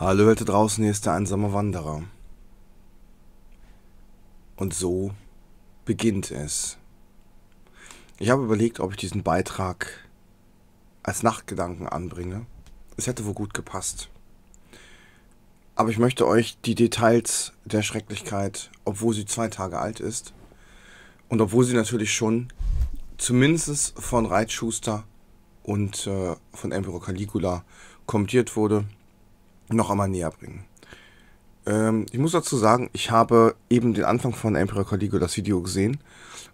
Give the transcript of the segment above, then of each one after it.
Hallo Leute draußen, hier ist der einsame Wanderer. Und so beginnt es. Ich habe überlegt, ob ich diesen Beitrag als Nachtgedanken anbringe. Es hätte wohl gut gepasst. Aber ich möchte euch die Details der Schrecklichkeit, obwohl sie zwei Tage alt ist und obwohl sie natürlich schon zumindest von Reitschuster und äh, von Emperor Caligula kommentiert wurde, noch einmal näher bringen. Ähm, ich muss dazu sagen, ich habe eben den Anfang von Emperor Caligula das Video gesehen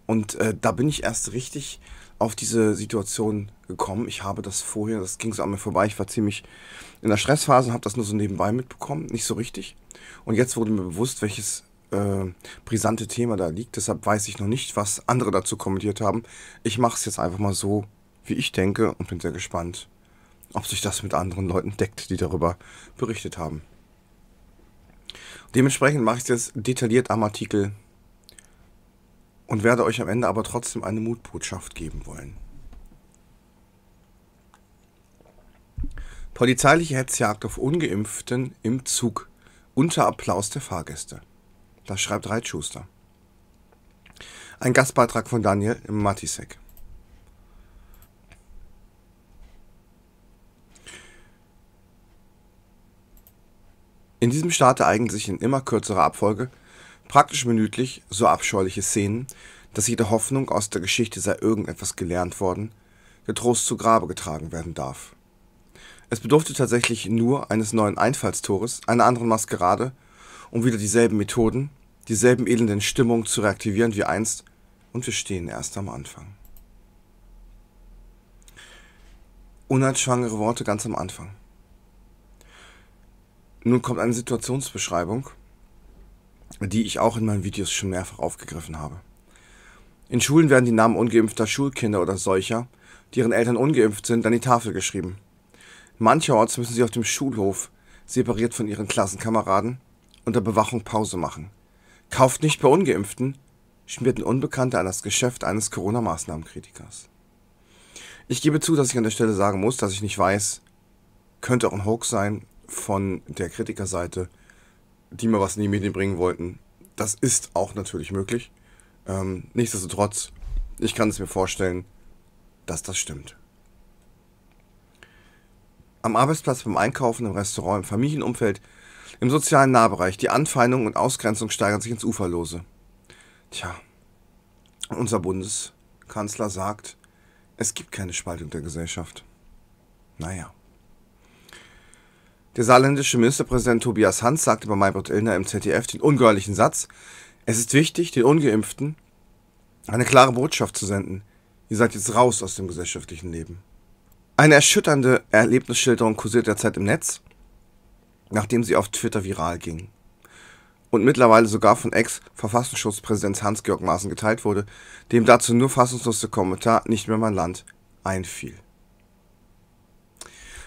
und äh, da bin ich erst richtig auf diese Situation gekommen. Ich habe das vorher, das ging so an mir vorbei. Ich war ziemlich in der Stressphase und habe das nur so nebenbei mitbekommen, nicht so richtig. Und jetzt wurde mir bewusst, welches äh, brisante Thema da liegt. Deshalb weiß ich noch nicht, was andere dazu kommentiert haben. Ich mache es jetzt einfach mal so, wie ich denke und bin sehr gespannt, ob sich das mit anderen Leuten deckt, die darüber berichtet haben. Dementsprechend mache ich es jetzt detailliert am Artikel und werde euch am Ende aber trotzdem eine Mutbotschaft geben wollen. Polizeiliche Hetzjagd auf Ungeimpften im Zug unter Applaus der Fahrgäste. Das schreibt Reitschuster. Ein Gastbeitrag von Daniel Matisek. In diesem Staat ereignen sich in immer kürzerer Abfolge, praktisch minütlich, so abscheuliche Szenen, dass jede Hoffnung, aus der Geschichte sei irgendetwas gelernt worden, getrost zu Grabe getragen werden darf. Es bedurfte tatsächlich nur eines neuen Einfallstores, einer anderen Maskerade, um wieder dieselben Methoden, dieselben elenden Stimmungen zu reaktivieren wie einst, und wir stehen erst am Anfang. Unheilschwangere Worte ganz am Anfang. Nun kommt eine Situationsbeschreibung, die ich auch in meinen Videos schon mehrfach aufgegriffen habe. In Schulen werden die Namen ungeimpfter Schulkinder oder solcher, deren Eltern ungeimpft sind, an die Tafel geschrieben. Mancherorts müssen sie auf dem Schulhof, separiert von ihren Klassenkameraden, unter Bewachung Pause machen. Kauft nicht bei Ungeimpften, schmierten Unbekannte an das Geschäft eines Corona-Maßnahmenkritikers. Ich gebe zu, dass ich an der Stelle sagen muss, dass ich nicht weiß, könnte auch ein Hoax sein, von der Kritikerseite, die mal was in die Medien bringen wollten. Das ist auch natürlich möglich. Ähm, nichtsdestotrotz, ich kann es mir vorstellen, dass das stimmt. Am Arbeitsplatz, beim Einkaufen, im Restaurant, im Familienumfeld, im sozialen Nahbereich, die Anfeindung und Ausgrenzung steigern sich ins Uferlose. Tja, unser Bundeskanzler sagt, es gibt keine Spaltung der Gesellschaft. Naja. Der saarländische Ministerpräsident Tobias Hans sagte bei Maybrit Illner im ZDF den ungeheuerlichen Satz, es ist wichtig, den Ungeimpften eine klare Botschaft zu senden. Ihr seid jetzt raus aus dem gesellschaftlichen Leben. Eine erschütternde Erlebnisschilderung kursiert derzeit im Netz, nachdem sie auf Twitter viral ging und mittlerweile sogar von Ex-Verfassungsschutzpräsident Hans-Georg Maaßen geteilt wurde, dem dazu nur fassungslose Kommentar nicht mehr mein Land einfiel.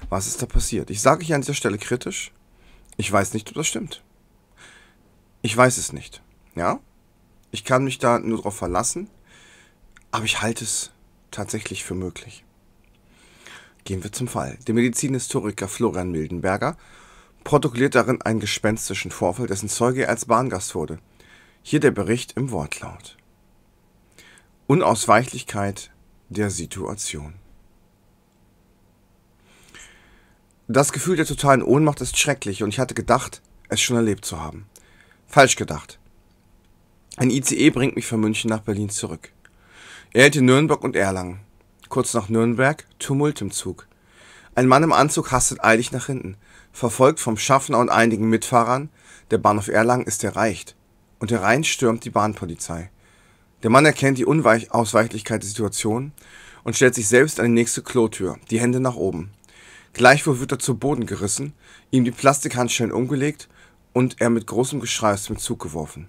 Was ist da passiert? Ich sage hier an dieser Stelle kritisch, ich weiß nicht, ob das stimmt. Ich weiß es nicht. Ja? Ich kann mich da nur drauf verlassen, aber ich halte es tatsächlich für möglich. Gehen wir zum Fall. Der Medizinhistoriker Florian Mildenberger protokolliert darin einen gespenstischen Vorfall, dessen Zeuge er als Bahngast wurde. Hier der Bericht im Wortlaut. Unausweichlichkeit der Situation. Das Gefühl der totalen Ohnmacht ist schrecklich und ich hatte gedacht, es schon erlebt zu haben. Falsch gedacht. Ein ICE bringt mich von München nach Berlin zurück. Er hält in Nürnberg und Erlangen. Kurz nach Nürnberg, Tumult im Zug. Ein Mann im Anzug hastet eilig nach hinten, verfolgt vom Schaffner und einigen Mitfahrern. Der Bahnhof Erlangen ist erreicht. Und herein stürmt die Bahnpolizei. Der Mann erkennt die Unausweichlichkeit der Situation und stellt sich selbst an die nächste Klotür, die Hände nach oben. Gleichwohl wird er zu Boden gerissen, ihm die Plastikhandschellen umgelegt und er mit großem Geschrei aus dem Zug geworfen.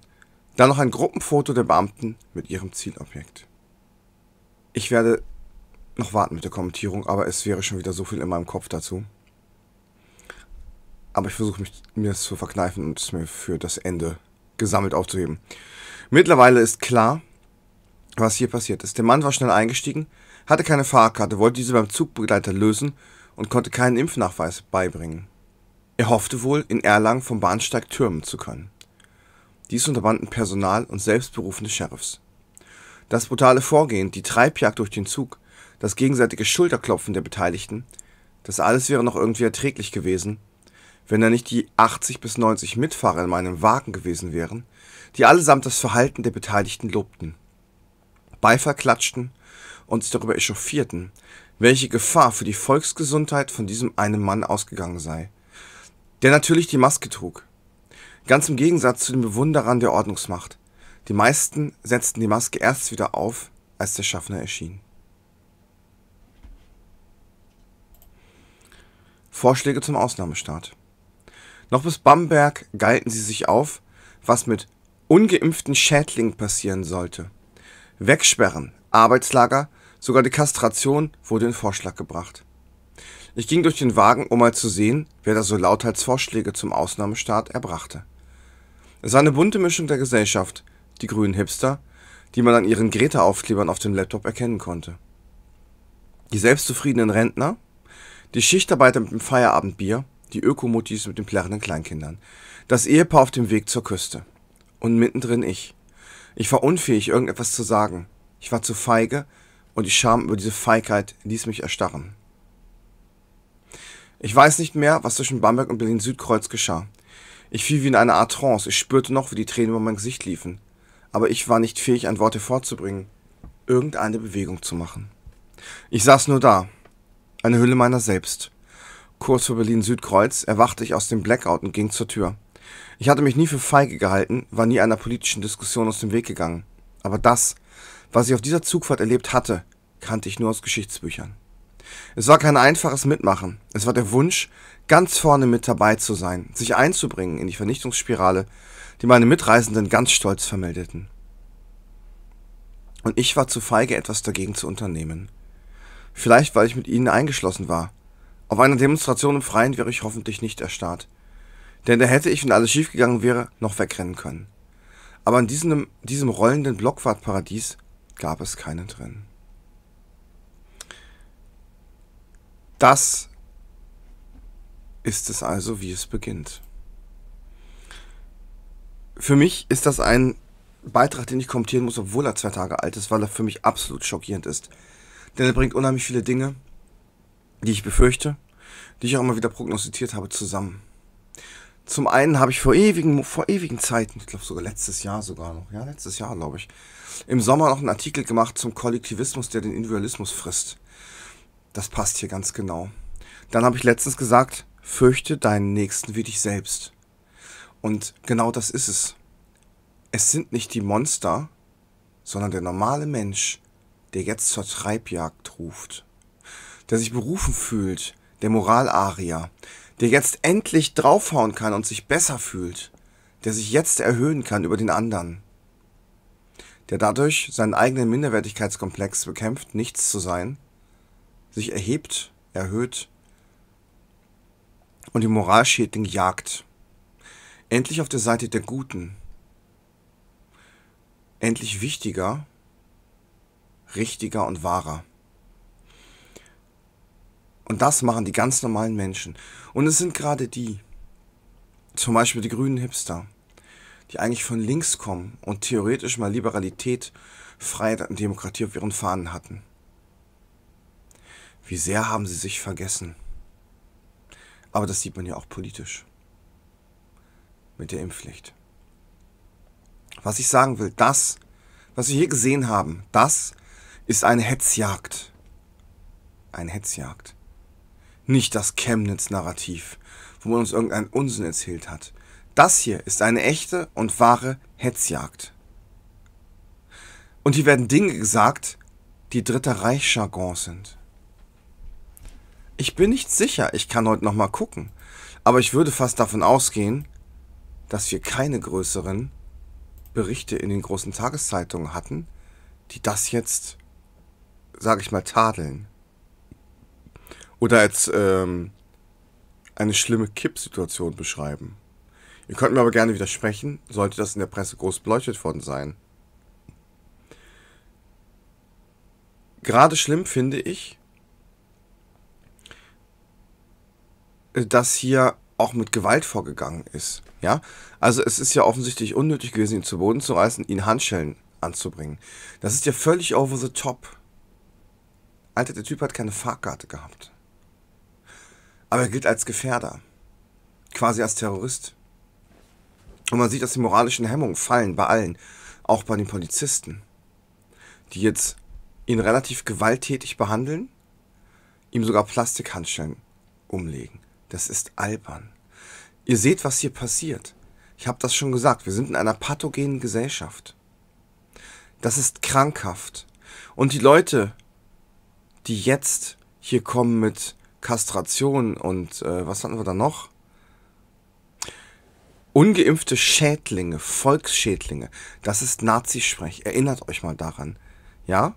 Dann noch ein Gruppenfoto der Beamten mit ihrem Zielobjekt. Ich werde noch warten mit der Kommentierung, aber es wäre schon wieder so viel in meinem Kopf dazu. Aber ich versuche mir das zu verkneifen und es mir für das Ende gesammelt aufzuheben. Mittlerweile ist klar, was hier passiert ist. Der Mann war schnell eingestiegen, hatte keine Fahrkarte, wollte diese beim Zugbegleiter lösen und konnte keinen Impfnachweis beibringen. Er hoffte wohl, in Erlangen vom Bahnsteig türmen zu können. Dies unterbanden Personal und selbstberufene Sheriffs. Das brutale Vorgehen, die Treibjagd durch den Zug, das gegenseitige Schulterklopfen der Beteiligten, das alles wäre noch irgendwie erträglich gewesen, wenn da nicht die 80 bis 90 Mitfahrer in meinem Wagen gewesen wären, die allesamt das Verhalten der Beteiligten lobten. Beifall klatschten und sich darüber echauffierten, welche Gefahr für die Volksgesundheit von diesem einen Mann ausgegangen sei, der natürlich die Maske trug. Ganz im Gegensatz zu den Bewunderern der Ordnungsmacht. Die meisten setzten die Maske erst wieder auf, als der Schaffner erschien. Vorschläge zum Ausnahmestaat. Noch bis Bamberg galten sie sich auf, was mit ungeimpften Schädlingen passieren sollte. Wegsperren, Arbeitslager Sogar die Kastration wurde in Vorschlag gebracht. Ich ging durch den Wagen, um mal zu sehen, wer da so laut als Vorschläge zum Ausnahmestaat erbrachte. Es war eine bunte Mischung der Gesellschaft, die grünen Hipster, die man an ihren Greta-Aufklebern auf dem Laptop erkennen konnte. Die selbstzufriedenen Rentner, die Schichtarbeiter mit dem Feierabendbier, die Ökomuttis mit den plärrenden Kleinkindern, das Ehepaar auf dem Weg zur Küste. Und mittendrin ich. Ich war unfähig, irgendetwas zu sagen. Ich war zu feige, und die Scham über diese Feigheit ließ mich erstarren. Ich weiß nicht mehr, was zwischen Bamberg und Berlin-Südkreuz geschah. Ich fiel wie in eine Art Trance, ich spürte noch, wie die Tränen über mein Gesicht liefen, aber ich war nicht fähig, ein Wort hervorzubringen, irgendeine Bewegung zu machen. Ich saß nur da, eine Hülle meiner selbst. Kurz vor Berlin-Südkreuz erwachte ich aus dem Blackout und ging zur Tür. Ich hatte mich nie für feige gehalten, war nie einer politischen Diskussion aus dem Weg gegangen. Aber das was ich auf dieser Zugfahrt erlebt hatte, kannte ich nur aus Geschichtsbüchern. Es war kein einfaches Mitmachen. Es war der Wunsch, ganz vorne mit dabei zu sein, sich einzubringen in die Vernichtungsspirale, die meine Mitreisenden ganz stolz vermeldeten. Und ich war zu feige, etwas dagegen zu unternehmen. Vielleicht, weil ich mit ihnen eingeschlossen war. Auf einer Demonstration im Freien wäre ich hoffentlich nicht erstarrt. Denn da hätte ich, wenn alles schiefgegangen wäre, noch wegrennen können. Aber in diesem, diesem rollenden Blockfahrtparadies gab es keine drin. Das ist es also, wie es beginnt. Für mich ist das ein Beitrag, den ich kommentieren muss, obwohl er zwei Tage alt ist, weil er für mich absolut schockierend ist. Denn er bringt unheimlich viele Dinge, die ich befürchte, die ich auch immer wieder prognostiziert habe, zusammen. Zum einen habe ich vor ewigen, vor ewigen Zeiten, ich glaube sogar letztes Jahr sogar noch, ja, letztes Jahr glaube ich, im Sommer noch einen Artikel gemacht zum Kollektivismus, der den Individualismus frisst. Das passt hier ganz genau. Dann habe ich letztens gesagt, fürchte deinen Nächsten wie dich selbst. Und genau das ist es. Es sind nicht die Monster, sondern der normale Mensch, der jetzt zur Treibjagd ruft, der sich berufen fühlt, der Moralarier, der jetzt endlich draufhauen kann und sich besser fühlt, der sich jetzt erhöhen kann über den anderen, der dadurch seinen eigenen Minderwertigkeitskomplex bekämpft, nichts zu sein, sich erhebt, erhöht und den Moralschädling jagt. Endlich auf der Seite der Guten. Endlich wichtiger, richtiger und wahrer. Und das machen die ganz normalen Menschen. Und es sind gerade die, zum Beispiel die grünen Hipster, die eigentlich von links kommen und theoretisch mal Liberalität, Freiheit und Demokratie auf ihren Fahnen hatten. Wie sehr haben sie sich vergessen. Aber das sieht man ja auch politisch. Mit der Impfpflicht. Was ich sagen will, das, was wir hier gesehen haben, das ist eine Hetzjagd. Eine Hetzjagd nicht das Chemnitz-Narrativ, wo man uns irgendeinen Unsinn erzählt hat. Das hier ist eine echte und wahre Hetzjagd. Und hier werden Dinge gesagt, die Dritter Reichsjargon sind. Ich bin nicht sicher, ich kann heute nochmal gucken, aber ich würde fast davon ausgehen, dass wir keine größeren Berichte in den großen Tageszeitungen hatten, die das jetzt, sag ich mal, tadeln oder als ähm, eine schlimme Kippsituation beschreiben. Ihr könnt mir aber gerne widersprechen, sollte das in der Presse groß beleuchtet worden sein. Gerade schlimm finde ich, dass hier auch mit Gewalt vorgegangen ist. Ja, also es ist ja offensichtlich unnötig gewesen, ihn zu Boden zu reißen, ihn Handschellen anzubringen. Das ist ja völlig over the top. Alter, der Typ hat keine Fahrkarte gehabt. Aber er gilt als Gefährder, quasi als Terrorist. Und man sieht, dass die moralischen Hemmungen fallen bei allen, auch bei den Polizisten, die jetzt ihn relativ gewalttätig behandeln, ihm sogar Plastikhandschellen umlegen. Das ist albern. Ihr seht, was hier passiert. Ich habe das schon gesagt, wir sind in einer pathogenen Gesellschaft. Das ist krankhaft. Und die Leute, die jetzt hier kommen mit, Kastration und äh, was hatten wir da noch? Ungeimpfte Schädlinge, Volksschädlinge. Das ist Nazisprech. Erinnert euch mal daran. Ja?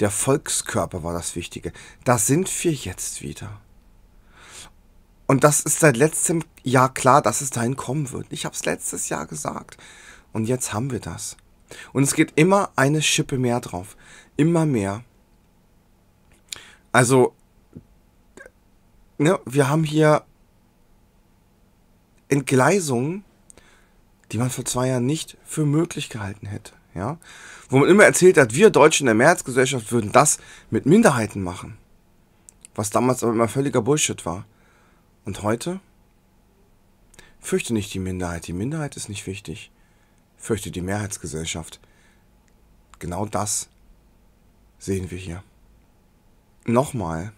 Der Volkskörper war das Wichtige. Da sind wir jetzt wieder. Und das ist seit letztem Jahr klar, dass es dahin kommen wird. Ich habe es letztes Jahr gesagt. Und jetzt haben wir das. Und es geht immer eine Schippe mehr drauf. Immer mehr. Also ne, wir haben hier Entgleisungen, die man vor zwei Jahren nicht für möglich gehalten hätte. Ja? Wo man immer erzählt hat, wir Deutschen in der Mehrheitsgesellschaft würden das mit Minderheiten machen. Was damals aber immer völliger Bullshit war. Und heute? Fürchte nicht die Minderheit. Die Minderheit ist nicht wichtig. Fürchte die Mehrheitsgesellschaft. Genau das sehen wir hier. Nochmal.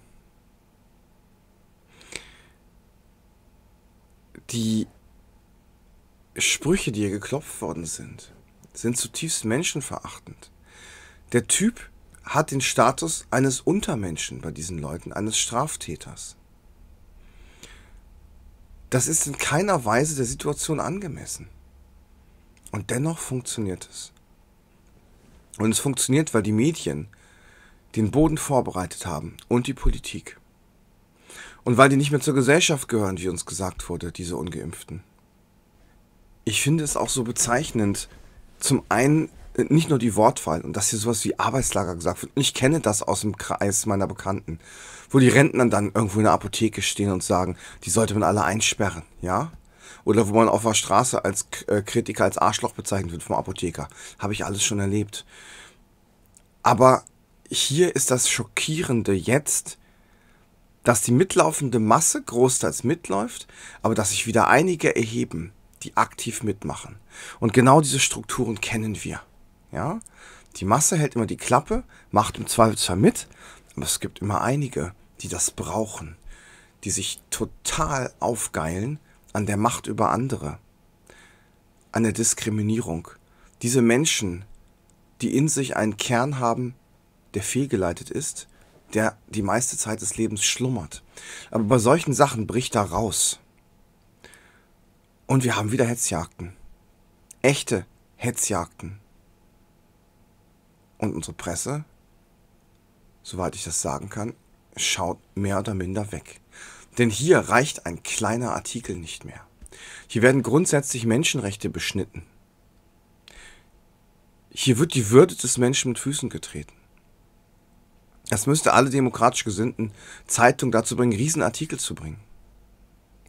Die Sprüche, die hier geklopft worden sind, sind zutiefst menschenverachtend. Der Typ hat den Status eines Untermenschen bei diesen Leuten, eines Straftäters. Das ist in keiner Weise der Situation angemessen. Und dennoch funktioniert es. Und es funktioniert, weil die Medien den Boden vorbereitet haben und die Politik und weil die nicht mehr zur Gesellschaft gehören, wie uns gesagt wurde, diese ungeimpften. Ich finde es auch so bezeichnend, zum einen äh, nicht nur die Wortwahl und dass hier sowas wie Arbeitslager gesagt wird. Und ich kenne das aus dem Kreis meiner Bekannten, wo die Rentner dann irgendwo in der Apotheke stehen und sagen, die sollte man alle einsperren, ja? Oder wo man auf der Straße als äh, Kritiker, als Arschloch bezeichnet wird vom Apotheker. Habe ich alles schon erlebt. Aber hier ist das Schockierende jetzt, dass die mitlaufende Masse großteils mitläuft, aber dass sich wieder einige erheben, die aktiv mitmachen. Und genau diese Strukturen kennen wir. Ja? Die Masse hält immer die Klappe, macht im Zweifel zwar mit, aber es gibt immer einige, die das brauchen, die sich total aufgeilen an der Macht über andere, an der Diskriminierung. Diese Menschen, die in sich einen Kern haben, der fehlgeleitet ist der die meiste Zeit des Lebens schlummert. Aber bei solchen Sachen bricht er raus. Und wir haben wieder Hetzjagden. Echte Hetzjagden. Und unsere Presse, soweit ich das sagen kann, schaut mehr oder minder weg. Denn hier reicht ein kleiner Artikel nicht mehr. Hier werden grundsätzlich Menschenrechte beschnitten. Hier wird die Würde des Menschen mit Füßen getreten. Das müsste alle demokratisch gesinnten Zeitungen dazu bringen, Riesenartikel zu bringen.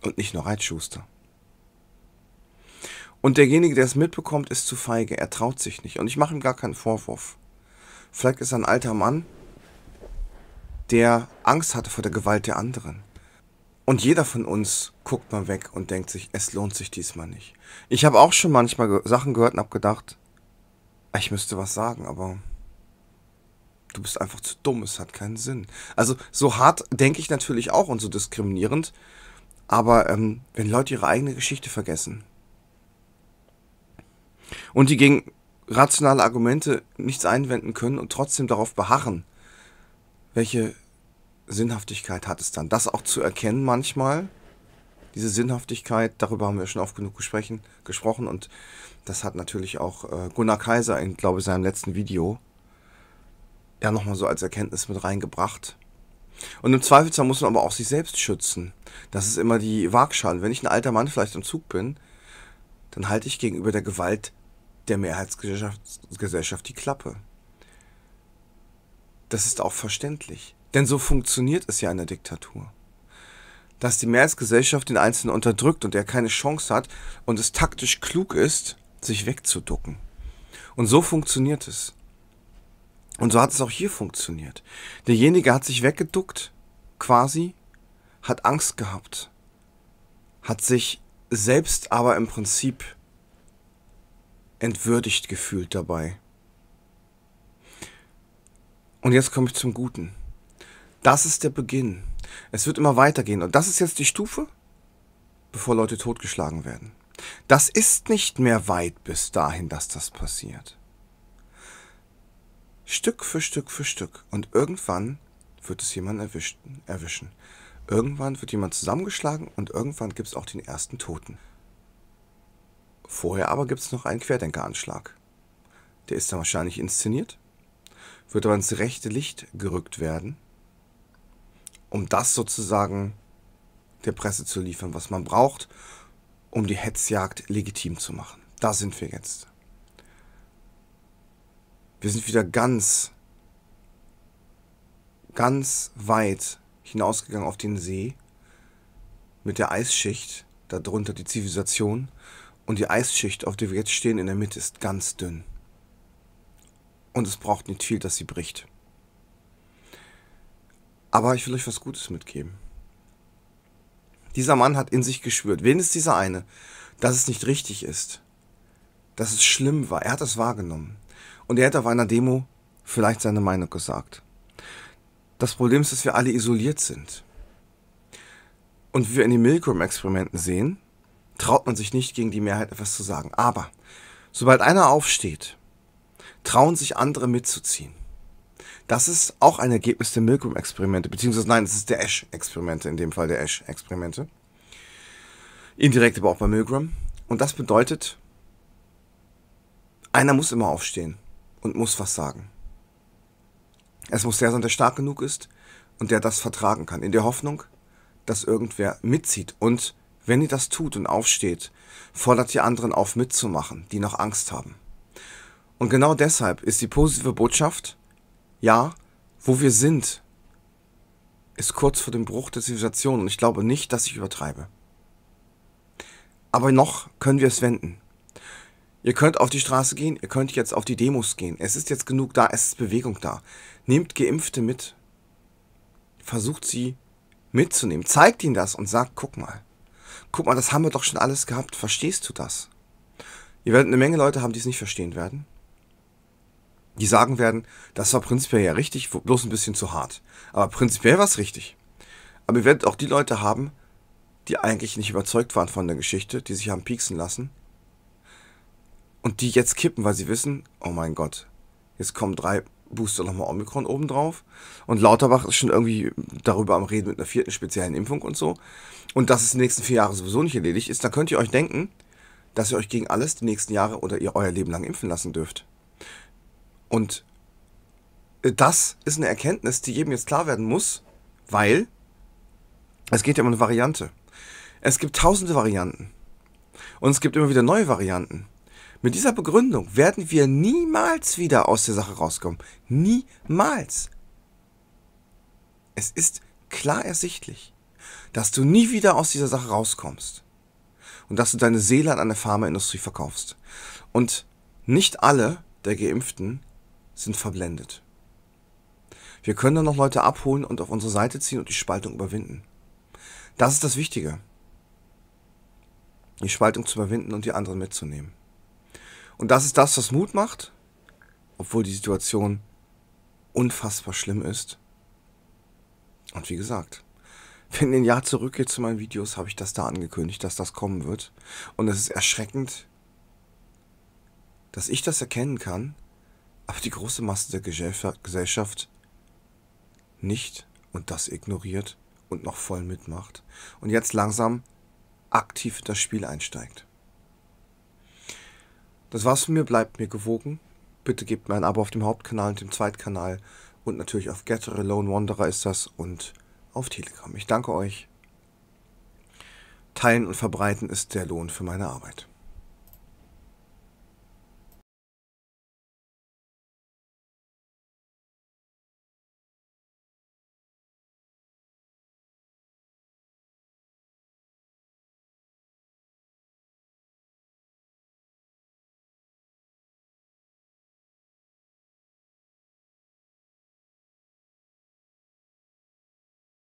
Und nicht nur Reitschuster. Und derjenige, der es mitbekommt, ist zu feige. Er traut sich nicht. Und ich mache ihm gar keinen Vorwurf. Vielleicht ist er ein alter Mann, der Angst hatte vor der Gewalt der anderen. Und jeder von uns guckt mal weg und denkt sich, es lohnt sich diesmal nicht. Ich habe auch schon manchmal Sachen gehört und habe gedacht, ich müsste was sagen, aber du bist einfach zu dumm, es hat keinen Sinn. Also so hart denke ich natürlich auch und so diskriminierend, aber ähm, wenn Leute ihre eigene Geschichte vergessen und die gegen rationale Argumente nichts einwenden können und trotzdem darauf beharren, welche Sinnhaftigkeit hat es dann? Das auch zu erkennen manchmal, diese Sinnhaftigkeit, darüber haben wir schon oft genug gesprochen und das hat natürlich auch äh, Gunnar Kaiser in, glaube ich, seinem letzten Video ja nochmal so als Erkenntnis mit reingebracht. Und im Zweifelsfall muss man aber auch sich selbst schützen. Das ist immer die Waagschale. Wenn ich ein alter Mann vielleicht im Zug bin, dann halte ich gegenüber der Gewalt der Mehrheitsgesellschaft die Klappe. Das ist auch verständlich. Denn so funktioniert es ja in der Diktatur. Dass die Mehrheitsgesellschaft den Einzelnen unterdrückt und er keine Chance hat und es taktisch klug ist, sich wegzuducken. Und so funktioniert es. Und so hat es auch hier funktioniert. Derjenige hat sich weggeduckt, quasi, hat Angst gehabt, hat sich selbst aber im Prinzip entwürdigt gefühlt dabei. Und jetzt komme ich zum Guten. Das ist der Beginn. Es wird immer weitergehen. Und das ist jetzt die Stufe, bevor Leute totgeschlagen werden. Das ist nicht mehr weit bis dahin, dass das passiert. Stück für Stück für Stück. Und irgendwann wird es jemand erwischen. erwischen. Irgendwann wird jemand zusammengeschlagen und irgendwann gibt es auch den ersten Toten. Vorher aber gibt es noch einen Querdenkeranschlag. Der ist dann wahrscheinlich inszeniert, wird aber ins rechte Licht gerückt werden, um das sozusagen der Presse zu liefern, was man braucht, um die Hetzjagd legitim zu machen. Da sind wir jetzt. Wir sind wieder ganz, ganz weit hinausgegangen auf den See mit der Eisschicht, darunter die Zivilisation. Und die Eisschicht, auf der wir jetzt stehen, in der Mitte ist ganz dünn. Und es braucht nicht viel, dass sie bricht. Aber ich will euch was Gutes mitgeben. Dieser Mann hat in sich geschwört, ist dieser eine, dass es nicht richtig ist, dass es schlimm war. Er hat es wahrgenommen. Und er hätte auf einer Demo vielleicht seine Meinung gesagt. Das Problem ist, dass wir alle isoliert sind. Und wie wir in den Milgram-Experimenten sehen, traut man sich nicht gegen die Mehrheit etwas zu sagen. Aber sobald einer aufsteht, trauen sich andere mitzuziehen. Das ist auch ein Ergebnis der Milgram-Experimente, beziehungsweise nein, es ist der Ash-Experimente, in dem Fall der Ash-Experimente. Indirekt aber auch bei Milgram. Und das bedeutet, einer muss immer aufstehen und muss was sagen. Es muss der sein, der stark genug ist und der das vertragen kann, in der Hoffnung, dass irgendwer mitzieht. Und wenn ihr das tut und aufsteht, fordert ihr anderen auf mitzumachen, die noch Angst haben. Und genau deshalb ist die positive Botschaft, ja, wo wir sind, ist kurz vor dem Bruch der Zivilisation und ich glaube nicht, dass ich übertreibe. Aber noch können wir es wenden. Ihr könnt auf die Straße gehen, ihr könnt jetzt auf die Demos gehen. Es ist jetzt genug da, es ist Bewegung da. Nehmt Geimpfte mit. Versucht sie mitzunehmen. Zeigt ihnen das und sagt, guck mal. Guck mal, das haben wir doch schon alles gehabt. Verstehst du das? Ihr werdet eine Menge Leute haben, die es nicht verstehen werden. Die sagen werden, das war prinzipiell ja richtig, bloß ein bisschen zu hart. Aber prinzipiell war es richtig. Aber ihr werdet auch die Leute haben, die eigentlich nicht überzeugt waren von der Geschichte, die sich haben pieksen lassen und die jetzt kippen, weil sie wissen, oh mein Gott, jetzt kommen drei Booster nochmal Omikron obendrauf. Und Lauterbach ist schon irgendwie darüber am Reden mit einer vierten speziellen Impfung und so. Und dass es die nächsten vier Jahre sowieso nicht erledigt ist, dann könnt ihr euch denken, dass ihr euch gegen alles die nächsten Jahre oder ihr euer Leben lang impfen lassen dürft. Und äh, das ist eine Erkenntnis, die jedem jetzt klar werden muss, weil es geht ja um eine Variante. Es gibt tausende Varianten. Und es gibt immer wieder neue Varianten. Mit dieser Begründung werden wir niemals wieder aus der Sache rauskommen. Niemals. Es ist klar ersichtlich, dass du nie wieder aus dieser Sache rauskommst. Und dass du deine Seele an eine Pharmaindustrie verkaufst. Und nicht alle der Geimpften sind verblendet. Wir können dann noch Leute abholen und auf unsere Seite ziehen und die Spaltung überwinden. Das ist das Wichtige. Die Spaltung zu überwinden und die anderen mitzunehmen. Und das ist das, was Mut macht, obwohl die Situation unfassbar schlimm ist. Und wie gesagt, wenn ihr ein Jahr zurückgeht zu meinen Videos, habe ich das da angekündigt, dass das kommen wird. Und es ist erschreckend, dass ich das erkennen kann, aber die große Masse der Gesellschaft nicht und das ignoriert und noch voll mitmacht. Und jetzt langsam aktiv in das Spiel einsteigt. Das war's von mir, bleibt mir gewogen. Bitte gebt mir ein Abo auf dem Hauptkanal und dem Zweitkanal und natürlich auf Gettere Alone Wanderer ist das und auf Telegram. Ich danke euch. Teilen und verbreiten ist der Lohn für meine Arbeit.